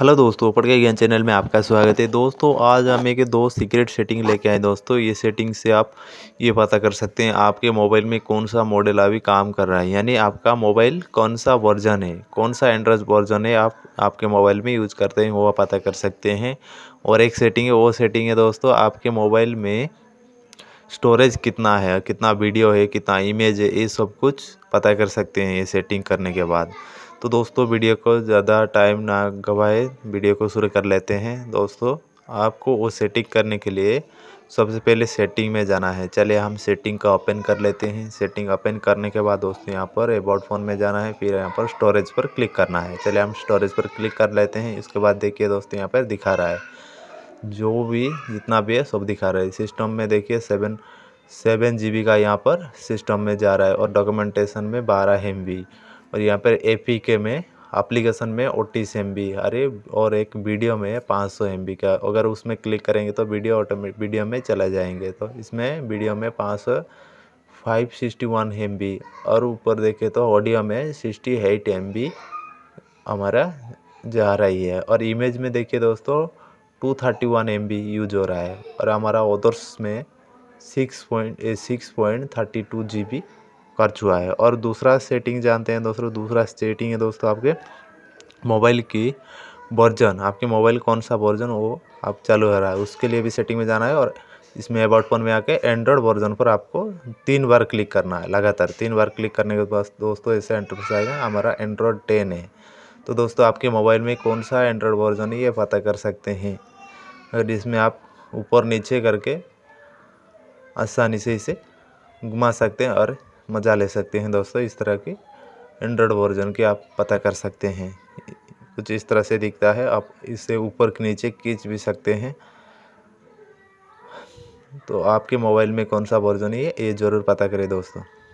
hello दोस्तों पढ़ के ज्ञान चैनल में आपका स्वागत है दोस्तों आज हम एक दो सीक्रेट सेटिंग लेके आए दोस्तों ये सेटिंग से आप ये पता कर सकते हैं आपके मोबाइल में कौन सा मॉडल अभी काम कर रहा है यानी आपका मोबाइल कौन सा वर्जन है कौन सा एंड्रॉयड वर्जन है आप आपके मोबाइल में यूज करते हैं वो पता कर सकते हैं और एक सेटिंग है वो सेटिंग है दोस्तों आपके मोबाइल में स्टोरेज कितना है कितना वीडियो है कितना इमेज है ये सब कुछ पता कर सकते हैं ये सेटिंग करने के बाद तो दोस्तों वीडियो को ज़्यादा टाइम ना गवाए वीडियो को शुरू कर लेते हैं दोस्तों आपको वो सेटिंग करने के लिए सबसे पहले सेटिंग में जाना है चलिए हम सेटिंग का ओपन कर लेते हैं सेटिंग ओपन करने के बाद दोस्तों यहाँ पर एबॉड फ़ोन में जाना है फिर यहाँ पर स्टोरेज पर क्लिक करना है चलिए हम स्टोरेज पर क्लिक कर लेते हैं इसके बाद देखिए दोस्तों यहाँ पर दिखा रहा है जो भी जितना भी है सब दिखा रहा है सिस्टम में देखिए सेवन सेवन जी का यहाँ पर सिस्टम में जा रहा है और डॉक्यूमेंटेशन में बारह एम और यहाँ पर ए में एप्लीकेशन में ओ टी अरे और एक वीडियो में 500 सौ का अगर उसमें क्लिक करेंगे तो वीडियो ऑटोमेट वीडियो में चला जाएंगे तो इसमें वीडियो में 500 सौ फाइव सिक्सटी वन एम और ऊपर देखें तो ऑडियो में सिक्सटी एट एम हमारा जा रही है और इमेज में देखिए दोस्तों two thirty one M use हो रहा है और हमारा ओदर्स में six point six point thirty two G B कर चुका है और दूसरा सेटिंग जानते हैं दोस्तों दूसरा सेटिंग है दोस्तों आपके मोबाइल की वर्जन आपके मोबाइल कौन सा वर्जन वो आप चालू हो रहा है उसके लिए भी सेटिंग में जाना है और इसमें अबाउट फोन में आके एंड्रॉयड वर्जन पर आपको तीन बार क्लिक करना है लगातार तीन बार क्लिक करने के बाद दोस्तों ऐसे इंटरफेस आएगा हमारा एंड्रॉयड टेन है तो दोस्तों आपके मोबाइल में कौन सा एंड्रॉयड वर्जन है ये पता कर सकते हैं अगर इसमें आप ऊपर नीचे करके आसानी से इसे घुमा सकते हैं और मज़ा ले सकते हैं दोस्तों इस तरह की एंड्रॉयड वर्जन की आप पता कर सकते हैं कुछ इस तरह से दिखता है आप इसे ऊपर के नीचे खींच भी सकते हैं तो आपके मोबाइल में कौन सा वर्जन है ये ज़रूर पता करें दोस्तों